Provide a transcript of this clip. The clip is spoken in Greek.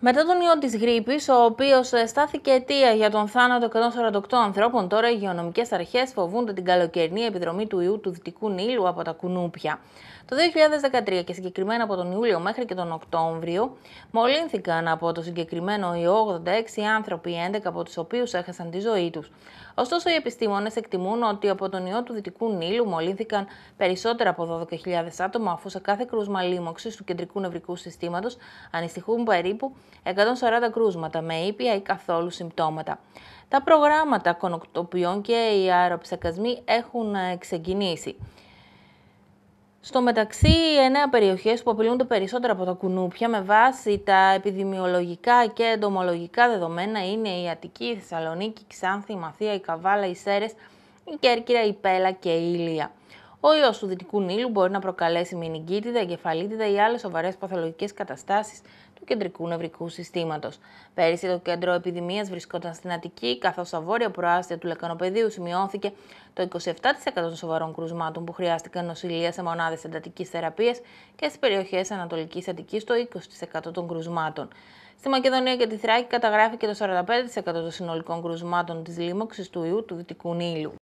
Μετά τον ιό της γρήπης, ο οποίος ε, στάθηκε αιτία για τον θάνατο 148 ανθρώπων, τώρα οι υγειονομικές αρχές φοβούνται την καλοκαιρινή επιδρομή του ιού του Δυτικού Νείλου από τα κουνούπια. Το 2013 και συγκεκριμένα από τον Ιούλιο μέχρι και τον Οκτώβριο, μολύνθηκαν από το συγκεκριμένο ιό 86 άνθρωποι, 11 από τους οποίους έχασαν τη ζωή τους. Ωστόσο, οι επιστήμονες εκτιμούν ότι από τον ιό του Δυτικού Νείλου μολύνθηκαν περισσότερα από 12.000 άτομα, αφού σε κάθε κρούσμα λίμωξης του κεντρικού νευρικού συστήματος ανησυχούν περίπου 140 κρούσματα με ήπια ή καθόλου συμπτώματα. Τα προγράμματα κονοκτοποιών και οι αεροψεκασμοί έχουν ε, ξεκινήσει. Στο μεταξύ, εννέα περιοχές που απειλούνται περισσότερο από τα κουνούπια με βάση τα επιδημιολογικά και εντομολογικά δεδομένα είναι η Αττική, η Θεσσαλονίκη, η Ξάνθη, η Μαθία, η Καβάλα, οι σέρες η Κέρκυρα, η Πέλα και η Ηλία. Ο ιός του Δυτικού Νείλου μπορεί να προκαλέσει μηνυγκίτιδα, εγκεφαλίτιδα ή άλλες σοβαρές παθολογικές καταστάσεις του κεντρικού νευρικού συστήματος. Πέρυσι, το κέντρο επιδημίας βρισκόταν στην Αττική, καθώς στα βόρεια προάστια του λεκανοπεδίου σημειώθηκε το 27% των σοβαρών κρουσμάτων που χρειάστηκαν νοσηλεία σε μονάδες εντατικής θεραπείας και στις περιοχές Ανατολικής Αττικής το 20% των κρουσμάτων. Στη Μακεδονία και τη Θράκη καταγράφηκε το 45% των συνολικών κρουσμάτων της λίμωξης του ιού του Δυτικού Νείλου.